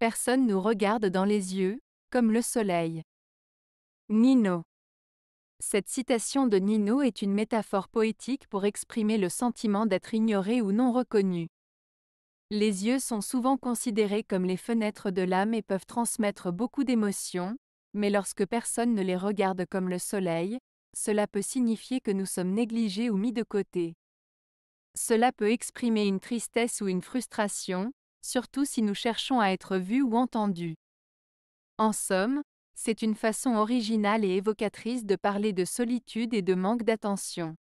Personne nous regarde dans les yeux, comme le soleil. Nino. Cette citation de Nino est une métaphore poétique pour exprimer le sentiment d'être ignoré ou non reconnu. Les yeux sont souvent considérés comme les fenêtres de l'âme et peuvent transmettre beaucoup d'émotions, mais lorsque personne ne les regarde comme le soleil, cela peut signifier que nous sommes négligés ou mis de côté. Cela peut exprimer une tristesse ou une frustration, surtout si nous cherchons à être vus ou entendus. En somme, c'est une façon originale et évocatrice de parler de solitude et de manque d'attention.